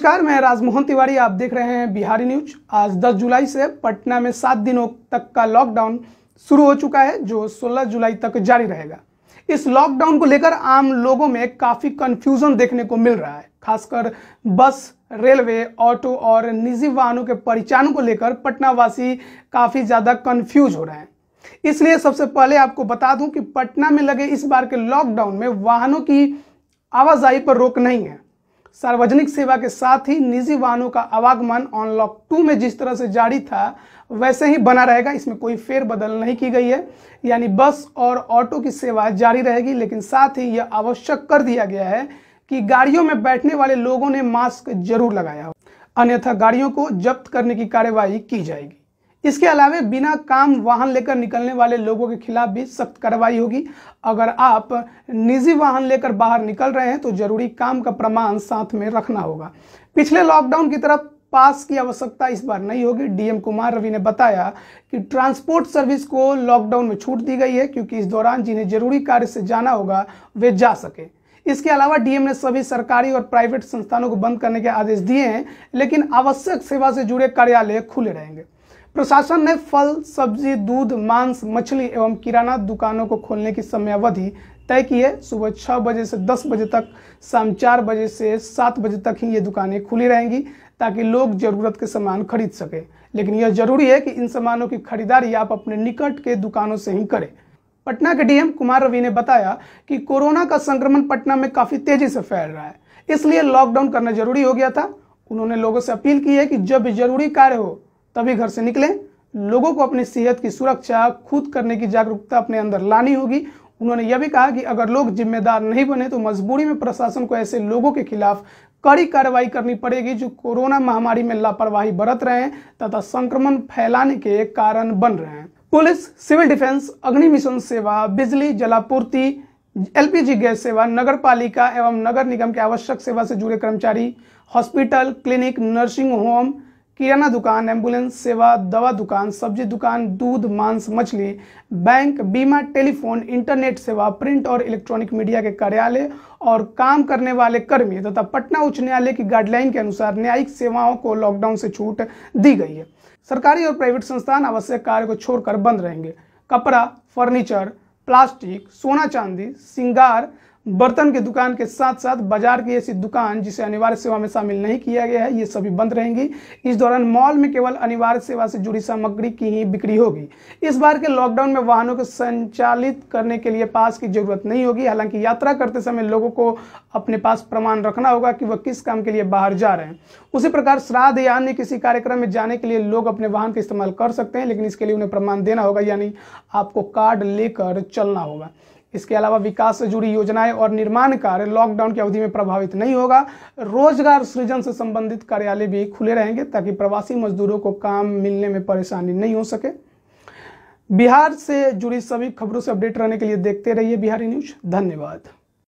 नमस्कार मैं राजमोहन तिवारी आप देख रहे हैं बिहारी न्यूज आज 10 जुलाई से पटना में सात दिनों तक का लॉकडाउन शुरू हो चुका है जो 16 जुलाई तक जारी रहेगा इस लॉकडाउन को लेकर आम लोगों में काफी कंफ्यूजन देखने को मिल रहा है खासकर बस रेलवे ऑटो और निजी वाहनों के परिचालन को लेकर पटनावासी काफी ज्यादा कंफ्यूज हो रहे हैं इसलिए सबसे पहले आपको बता दूं कि पटना में लगे इस बार के लॉकडाउन में वाहनों की आवाजाही पर रोक नहीं है सार्वजनिक सेवा के साथ ही निजी वाहनों का आवागमन अनलॉक टू में जिस तरह से जारी था वैसे ही बना रहेगा इसमें कोई फेरबदल नहीं की गई है यानी बस और ऑटो की सेवा जारी रहेगी लेकिन साथ ही यह आवश्यक कर दिया गया है कि गाड़ियों में बैठने वाले लोगों ने मास्क जरूर लगाया हो अन्यथा गाड़ियों को जब्त करने की कार्यवाही की जाएगी इसके अलावा बिना काम वाहन लेकर निकलने वाले लोगों के खिलाफ भी सख्त कार्रवाई होगी अगर आप निजी वाहन लेकर बाहर निकल रहे हैं तो जरूरी काम का प्रमाण साथ में रखना होगा पिछले लॉकडाउन की तरफ पास की आवश्यकता इस बार नहीं होगी डीएम कुमार रवि ने बताया कि ट्रांसपोर्ट सर्विस को लॉकडाउन में छूट दी गई है क्योंकि इस दौरान जिन्हें जरूरी कार्य से जाना होगा वे जा सके इसके अलावा डीएम ने सभी सरकारी और प्राइवेट संस्थानों को बंद करने के आदेश दिए हैं लेकिन आवश्यक सेवा से जुड़े कार्यालय खुले रहेंगे प्रशासन ने फल सब्जी दूध मांस मछली एवं किराना दुकानों को खोलने की समयावधि तय की है सुबह छह बजे से दस बजे तक शाम चार बजे से सात बजे तक ही ये दुकानें खुली रहेंगी ताकि लोग ज़रूरत के सामान खरीद सके लेकिन यह जरूरी है कि इन सामानों की खरीदारी आप अपने निकट के दुकानों से ही करें पटना के डीएम कुमार रवि ने बताया कि कोरोना का संक्रमण पटना में काफ़ी तेज़ी से फैल रहा है इसलिए लॉकडाउन करना जरूरी हो गया था उन्होंने लोगों से अपील की है कि जब जरूरी कार्य हो तभी घर से निकलें लोगों को अपनी सेहत की सुरक्षा खुद करने की जागरूकता अपने अंदर लानी होगी उन्होंने यह भी कहा कि अगर लोग जिम्मेदार नहीं बने तो मजबूरी में प्रशासन को ऐसे लोगों के खिलाफ कड़ी कार्रवाई करनी पड़ेगी जो कोरोना महामारी में लापरवाही बरत रहे हैं तथा संक्रमण फैलाने के कारण बन रहे हैं पुलिस सिविल डिफेंस अग्नि मिशन सेवा बिजली जलापूर्ति एलपीजी गैस सेवा नगर पालिका एवं नगर निगम के आवश्यक सेवा से जुड़े कर्मचारी हॉस्पिटल क्लिनिक नर्सिंग होम किराना दुकान एम्बुलेंस सेवा दवा दुकान सब्जी दुकान दूध मांस मछली बैंक बीमा टेलीफोन इंटरनेट सेवा प्रिंट और इलेक्ट्रॉनिक मीडिया के कार्यालय और काम करने वाले कर्मी तथा पटना उच्च न्यायालय की गाइडलाइन के अनुसार न्यायिक सेवाओं को लॉकडाउन से छूट दी गई है सरकारी और प्राइवेट संस्थान आवश्यक कार्य को छोड़कर बंद रहेंगे कपड़ा फर्नीचर प्लास्टिक सोना चांदी सिंगार बर्तन के दुकान के साथ साथ बाजार की ऐसी दुकान जिसे अनिवार्य सेवा में शामिल नहीं किया गया है ये सभी बंद रहेंगी इस दौरान मॉल में केवल अनिवार्य सेवा से जुड़ी सामग्री की ही बिक्री होगी इस बार के लॉकडाउन में वाहनों को संचालित करने के लिए पास की जरूरत नहीं होगी हालांकि यात्रा करते समय लोगों को अपने पास प्रमाण रखना होगा कि वह किस काम के लिए बाहर जा रहे हैं उसी प्रकार श्राद्ध या अन्य किसी कार्यक्रम में जाने के लिए लोग अपने वाहन का इस्तेमाल कर सकते हैं लेकिन इसके लिए उन्हें प्रमाण देना होगा यानी आपको कार्ड लेकर चलना होगा इसके अलावा विकास से जुड़ी योजनाएं और निर्माण कार्य लॉकडाउन की अवधि में प्रभावित नहीं होगा रोजगार सृजन से संबंधित कार्यालय भी खुले रहेंगे ताकि प्रवासी मजदूरों को काम मिलने में परेशानी नहीं हो सके बिहार से जुड़ी सभी खबरों से अपडेट रहने के लिए देखते रहिए बिहारी न्यूज धन्यवाद